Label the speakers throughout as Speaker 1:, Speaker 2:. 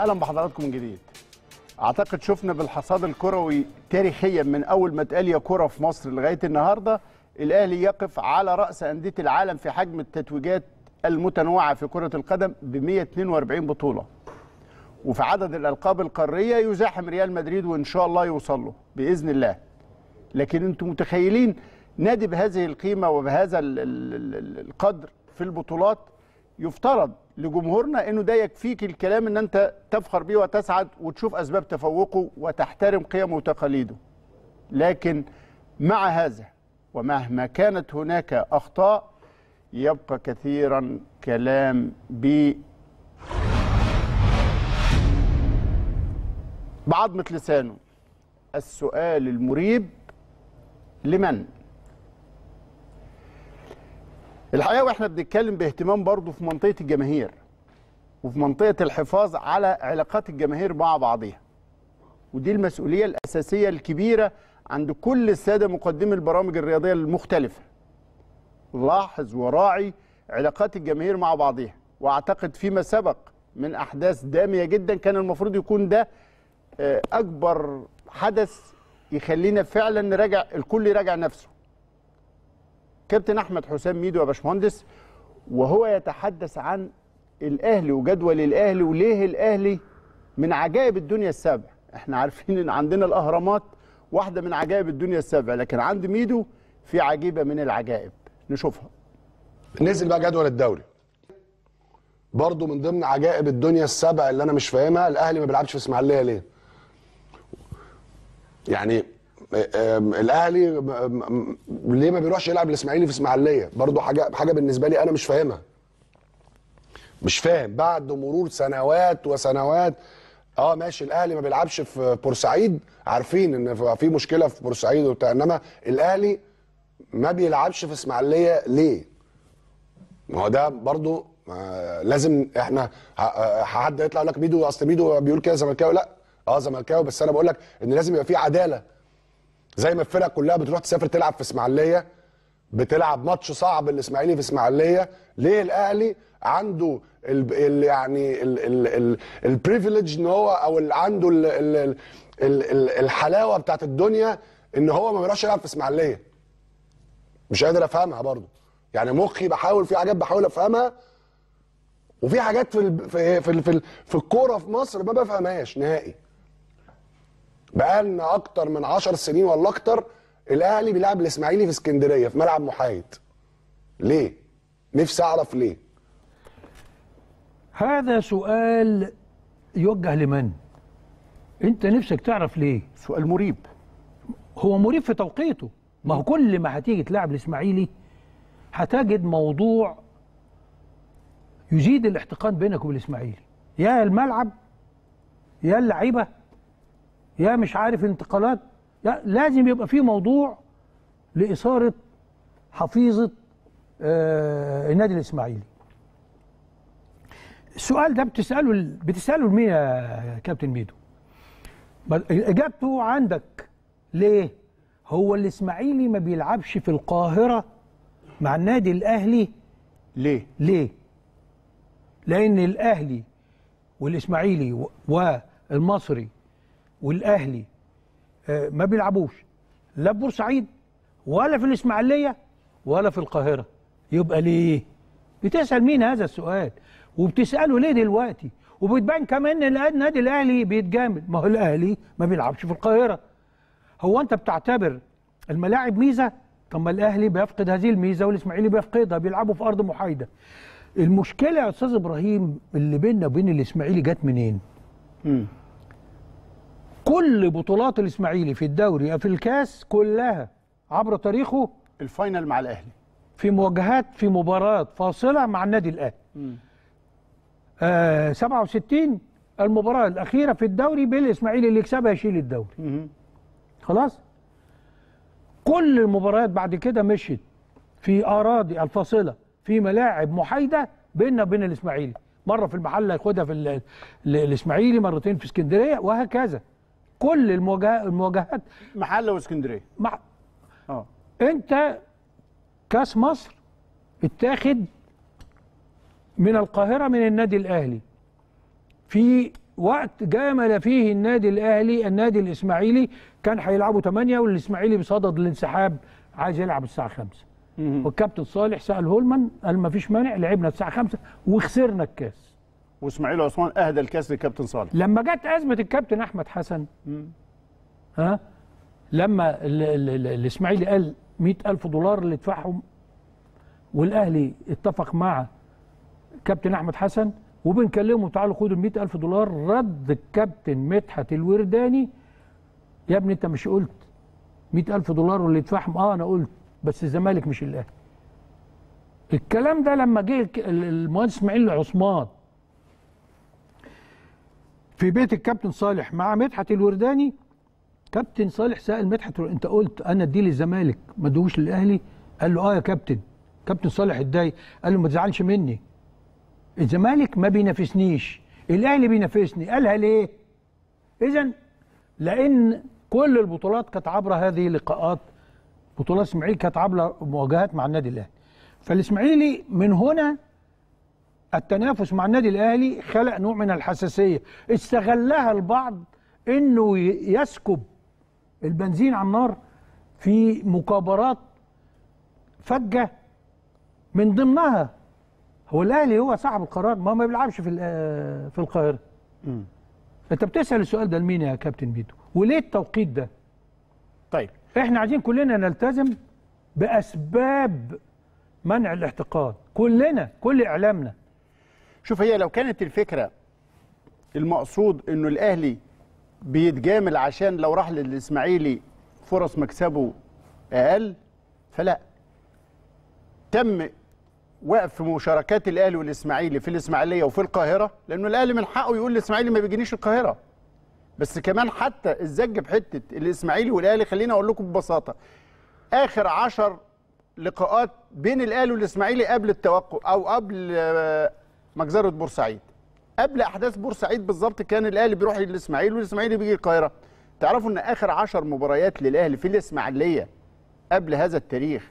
Speaker 1: اهلا بحضراتكم من جديد اعتقد شفنا بالحصاد الكروي تاريخيا من اول ما اتقال يا كره في مصر لغايه النهارده الاهلي يقف على راس انديه العالم في حجم التتويجات المتنوعه في كره القدم ب 142 بطوله وفي عدد الالقاب القاريه يزاحم ريال مدريد وان شاء الله يوصل له باذن الله لكن انتم متخيلين نادي بهذه القيمه وبهذا القدر في البطولات يفترض لجمهورنا انه ده يكفيك الكلام ان انت تفخر بيه وتسعد وتشوف اسباب تفوقه وتحترم قيمه وتقاليده لكن مع هذا ومهما كانت هناك اخطاء يبقى كثيرا كلام ب بعضمه لسانه السؤال المريب لمن الحقيقه واحنا بنتكلم باهتمام برضه في منطقه الجماهير وفي منطقه الحفاظ على علاقات الجماهير مع بعضها ودي المسؤوليه الاساسيه الكبيره عند كل الساده مقدمي البرامج الرياضيه المختلفه لاحظ وراعي علاقات الجماهير مع بعضها واعتقد فيما سبق من احداث داميه جدا كان المفروض يكون ده آه، اكبر حدث يخلينا فعلا نراجع الكل يراجع نفسه كابتن احمد حسام ميدو يا باشمهندس وهو يتحدث عن الاهلي وجدول الاهلي وليه الاهلي من عجائب الدنيا السبع احنا عارفين ان عندنا الاهرامات واحده من عجائب الدنيا السبع لكن عند ميدو في عجيبه من العجائب
Speaker 2: نشوفها نزل بقى جدول الدوري برضه من ضمن عجائب الدنيا السبع اللي انا مش فاهمها الاهلي ما بيلعبش في اسماعيليه ليه يعني الاهلي ليه ما بيروحش يلعب الاسماعيلي في اسماعيليه برضو حاجه حاجه بالنسبه لي انا مش فاهمها مش فاهم بعد مرور سنوات وسنوات اه ماشي الاهلي ما بيلعبش في بورسعيد عارفين ان في مشكله في بورسعيد وبتاع انما الاهلي ما بيلعبش في اسماعيليه ليه ما هو ده برضو آه، لازم احنا آه، حد يطلع يقول لك ميدو اصل ميدو بيقول كده زملكاوي لا اه زملكاوي بس انا بقول لك ان لازم يبقى في عداله زي ما الفرق كلها بتروح تسافر تلعب في اسماعيليه بتلعب ماتش صعب الاسماعيلي في اسماعيليه ليه الاهلي عنده الـ الـ يعني البريفيليج ان هو او ال عنده الـ الـ الـ الحلاوه بتاعت الدنيا ان هو ما بيروحش يلعب في اسماعيليه مش قادر افهمها برضه يعني مخي بحاول في حاجات بحاول افهمها وفي حاجات في الـ في الـ في, في الكوره في مصر ما بفهمهاش نهائي بقالنا اكتر من 10 سنين ولا اكتر الاهلي بيلعب الاسماعيلي في اسكندريه في ملعب محايد ليه نفسي اعرف ليه هذا
Speaker 3: سؤال يوجه لمن انت نفسك تعرف ليه سؤال مريب هو مريب في توقيته ما هو كل ما هتيجي تلعب الاسماعيلي هتجد موضوع يزيد الاحتقان بينك وبين الاسماعيلي يا الملعب يا اللعيبه يا مش عارف انتقالات لا لازم يبقى في موضوع لإثارة حفيظة آه النادي الإسماعيلي السؤال ده بتسأله بتسأله لمين يا كابتن ميدو إجابته عندك ليه هو الإسماعيلي ما بيلعبش في القاهرة مع النادي الأهلي ليه ليه لأن الأهلي والإسماعيلي والمصري والاهلي آه، ما بيلعبوش لا في بورسعيد ولا في الاسماعيليه ولا في القاهره يبقى ليه بتسال مين هذا السؤال وبتساله ليه دلوقتي وبتبان كمان ان النادي الاهلي بيتجامل ما هو الاهلي ما بيلعبش في القاهره هو انت بتعتبر الملاعب ميزه طب ما الاهلي بيفقد هذه الميزه والاسماعيلي بيفقدها بيلعبوا في ارض محايده المشكله يا استاذ ابراهيم اللي بيننا وبين الاسماعيلي جت منين امم كل بطولات الاسماعيلي في الدوري في الكاس كلها عبر تاريخه الفاينل مع الاهلي في مواجهات في مباراه فاصله مع النادي الاهلي آه 67 المباراه الاخيره في الدوري بين الاسماعيلي اللي يكسبها يشيل الدوري مم. خلاص كل المباريات بعد كده مشيت في اراضي الفاصله في ملاعب محايده بيننا وبين الاسماعيلي مره في المحله ياخدها في الاسماعيلي مرتين في اسكندريه وهكذا كل المواجهات محله واسكندريه مع... اه انت كاس مصر اتاخد من القاهره من النادي الاهلي في وقت جامل فيه النادي الاهلي النادي الاسماعيلي كان هيلعبوا 8 والاسماعيلي بصدد الانسحاب عايز يلعب الساعه 5 والكابتن صالح سال هولمان قال ما فيش مانع لعبنا الساعه 5 وخسرنا الكاس
Speaker 1: واسماعيل عثمان اهدى الكاس للكابتن صالح
Speaker 3: لما جت ازمه الكابتن احمد حسن ها لما الاسماعيلي قال 100000 دولار اللي دفعهم والاهلي اتفق مع كابتن احمد حسن وبنكلمه تعالوا خدوا ال 100000 دولار رد الكابتن مدحت الورداني يا ابني انت مش قلت 100000 دولار واللي يدفعهم اه انا قلت بس الزمالك مش الاهلي الكلام ده لما جه المهندس اسماعيل عثمان في بيت الكابتن صالح مع مدحت الورداني كابتن صالح سأل مدحت انت قلت انا اديه للزمالك ما ادوش للاهلي قال له اه يا كابتن كابتن صالح اتضايق قال له ما تزعلش مني الزمالك ما بينافسنيش الاهلي بينافسني قالها ليه اذا لان كل البطولات كانت عبر هذه اللقاءات بطولات اسماعيل كانت عبر مواجهات مع النادي الاهلي فالاسماعيلي من هنا التنافس مع النادي الاهلي خلق نوع من الحساسيه استغلها البعض انه يسكب البنزين على النار في مكابرات فجه من ضمنها هو الاهلي هو صاحب القرار ما ما بيلعبش في آه، في القاهره انت بتسال السؤال ده لمين يا كابتن ميدو وليه التوقيت ده طيب احنا عايزين كلنا نلتزم باسباب
Speaker 1: منع الاحتقاد كلنا كل اعلامنا شوف هي لو كانت الفكره المقصود انه الاهلي بيتجامل عشان لو راح للاسماعيلي فرص مكسبه اقل فلا تم وقف مشاركات الاهلي والاسماعيلي في الاسماعيليه وفي القاهره لانه الاهلي من حقه يقول الاسماعيلي ما بيجينيش القاهره بس كمان حتى الزج بحته الاسماعيلي والاهلي خليني اقول لكم ببساطه اخر عشر لقاءات بين الاهلي والاسماعيلي قبل التوقف او قبل آه، مجزره بورسعيد قبل احداث بورسعيد بالظبط كان الاهلي بيروح للاسماعيلي والاسماعيلي بيجي القاهره تعرفوا ان اخر 10 مباريات للاهلي في الاسماعيليه قبل هذا التاريخ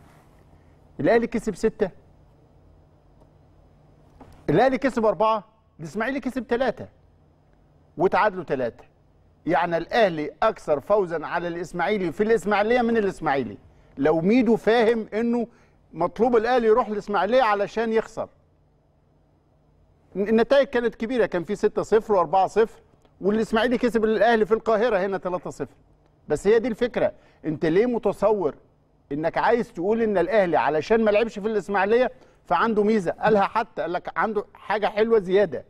Speaker 1: الاهلي كسب سته الاهلي كسب اربعه الاسماعيلي كسب ثلاثه وتعادلوا ثلاثه يعني الاهلي اكثر فوزا على الاسماعيلي في الاسماعيليه من الاسماعيلي لو ميدو فاهم انه مطلوب الاهلي يروح الاسماعيليه علشان يخسر النتائج كانت كبيره كان في 6 0 و4 0 والاسماعيلي كسب الاهلي في القاهره هنا 3 0 بس هي دي الفكره انت ليه متصور انك عايز تقول ان الاهلي علشان ما لعبش في الاسماعيليه فعنده ميزه قالها حتى قال لك عنده حاجه حلوه زياده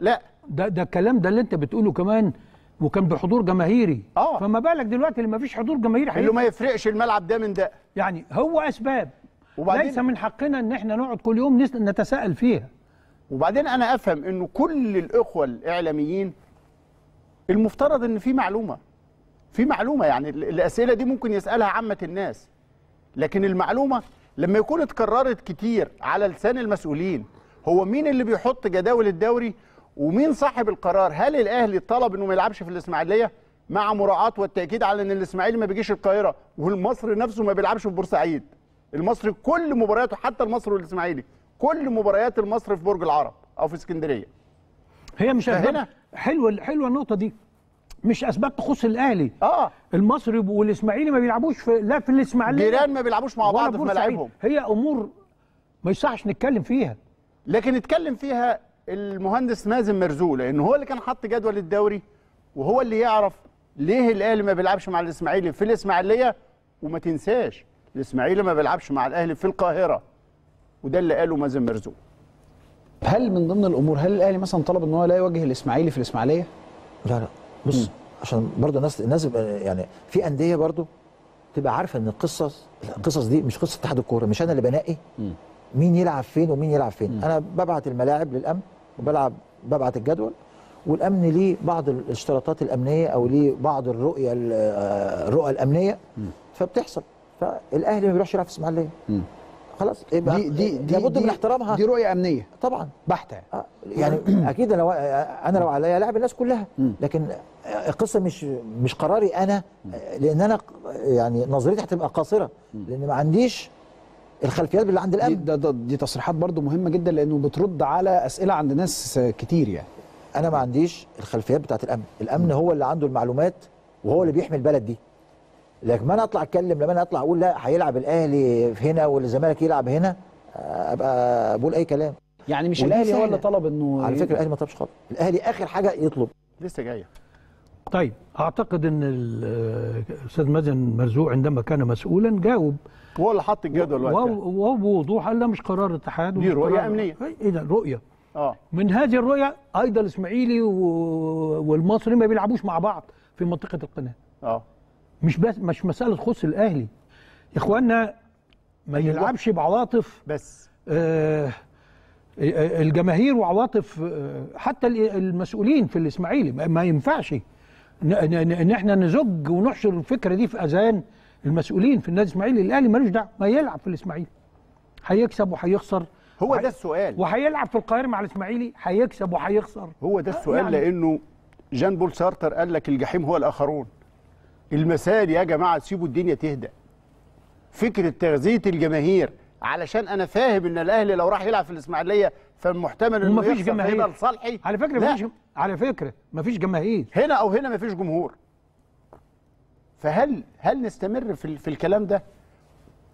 Speaker 3: لا ده ده الكلام ده اللي انت بتقوله كمان وكان بحضور جماهيري آه. فما بالك دلوقتي اللي ما فيش حضور جماهيري حقيقي اللي ما يفرقش الملعب ده من ده يعني هو اسباب وبعدين ليس
Speaker 1: من حقنا ان احنا نقعد كل يوم نتساءل فيها وبعدين انا افهم انه كل الاخوه الاعلاميين المفترض ان في معلومه في معلومه يعني الاسئله دي ممكن يسالها عامه الناس لكن المعلومه لما يكون اتكررت كتير على لسان المسؤولين هو مين اللي بيحط جداول الدوري ومين صاحب القرار هل الاهلي طلب انه ما يلعبش في الاسماعيليه مع مراعاه والتاكيد على ان الاسماعيلي ما بيجيش القاهره والمصري نفسه ما بيلعبش في بورسعيد المصري كل مبارياته حتى المصري والاسماعيلي كل مباريات المصري في برج العرب او في اسكندريه
Speaker 3: هي مش هنا حلوه حلوه النقطه دي مش اسباب تخص الاهلي اه المصري والاسماعيلي ما بيلعبوش في لا في الاسماعيليه جيران ما بيلعبوش مع بعض في ملاعبهم هي امور
Speaker 1: ما يصحش نتكلم فيها لكن اتكلم فيها المهندس مازن مرزوق لان هو اللي كان حط جدول الدوري وهو اللي يعرف ليه الاهلي ما بيلعبش مع الاسماعيلي في الاسماعيليه وما تنساش الاسماعيلي ما بيلعبش مع الاهلي في القاهره وده اللي قاله مازن مرزوق
Speaker 3: هل من ضمن الامور هل الاهلي مثلا طلب ان هو لا يواجه الاسماعيلي في الاسماعيليه لا لا بص م. عشان برضه الناس الناس يعني في انديه برضه تبقى عارفه ان القصص القصص دي مش قصه اتحاد الكوره مش انا اللي بنقي مين يلعب فين ومين يلعب فين م. انا ببعت الملاعب للامن وبلعب ببعت الجدول والامن ليه بعض الاشتراطات الامنيه او ليه بعض الرؤيه آه، الرؤى الامنيه م. فبتحصل فالاهلي ما بيروحش يلعب في الاسماعيليه خلاص يبقى دي دي دي لابد من احترامها دي رؤيه امنيه طبعا بحته آه يعني اكيد لو آه، انا لو عليا لاعب الناس كلها لكن القصه مش مش قراري انا لان انا يعني نظريتي هتبقى قاصره لان ما عنديش الخلفيات اللي عند الامن دي, دي, دي تصريحات برضو مهمه جدا لانه بترد على اسئله عند ناس كتير يعني انا ما عنديش الخلفيات بتاعت الامن الامن هو اللي عنده المعلومات وهو اللي بيحمي البلد دي لكن ما انا اطلع اتكلم لما انا اطلع اقول لا هيلعب الاهلي هنا والزمالك يلعب هنا
Speaker 1: ابقى بقول اي كلام يعني مش الاهلي هو اللي طلب انه على فكره الاهلي ما طلبش خالص الاهلي اخر حاجه يطلب لسه جايه
Speaker 3: طيب اعتقد ان الاستاذ مازن مرزوق عندما كان مسؤولا جاوب هو اللي حط الجدول يعني. وهو بوضوح قال لا مش قرار اتحاد دي رؤيه امنيه إيه،, ايه ده رؤيه اه من هذه الرؤيه ايضا الاسماعيلي والمصري ما بيلعبوش مع بعض في منطقه القناه اه مش بس مش مساله تخص الاهلي يا اخوانا ما يلعبش بعواطف بس آه, آه،, آه، الجماهير وعواطف آه، حتى المسؤولين في الاسماعيلي ما ينفعش ان احنا نزج ونحشر الفكره دي في اذان المسؤولين في النادي الاسماعيلي الاهلي ملوش دعوه ما يلعب في الاسماعيلي هيكسب وهيخسر هو ده السؤال وهيلعب في القاهره مع الاسماعيلي هيكسب وهيخسر
Speaker 1: هو ده السؤال يعني لانه جان بول سارتر قال لك الجحيم هو الاخرون المسائل يا جماعه سيبوا الدنيا تهدى فكره تغذيه الجماهير علشان انا فاهم ان الاهلي لو راح يلعب في الاسماعيليه فمحتمل انه مفيش جماهير لصالحي
Speaker 3: على فكره لا. مفيش
Speaker 1: على فكره مفيش جماهير هنا او هنا مفيش جمهور فهل هل نستمر في, في الكلام ده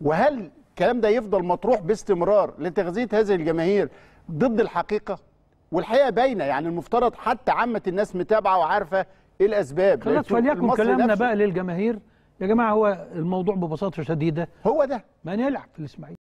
Speaker 1: وهل الكلام ده يفضل مطروح باستمرار لتغذيه هذه الجماهير ضد الحقيقه والحقيقه باينه يعني المفترض حتى عامه الناس متابعه وعارفه ايه الاسباب خلاص فليكن كلامنا نفسه.
Speaker 3: بقى للجماهير يا جماعه هو الموضوع ببساطه شديده هو ده من يلعب في الاسماعيلي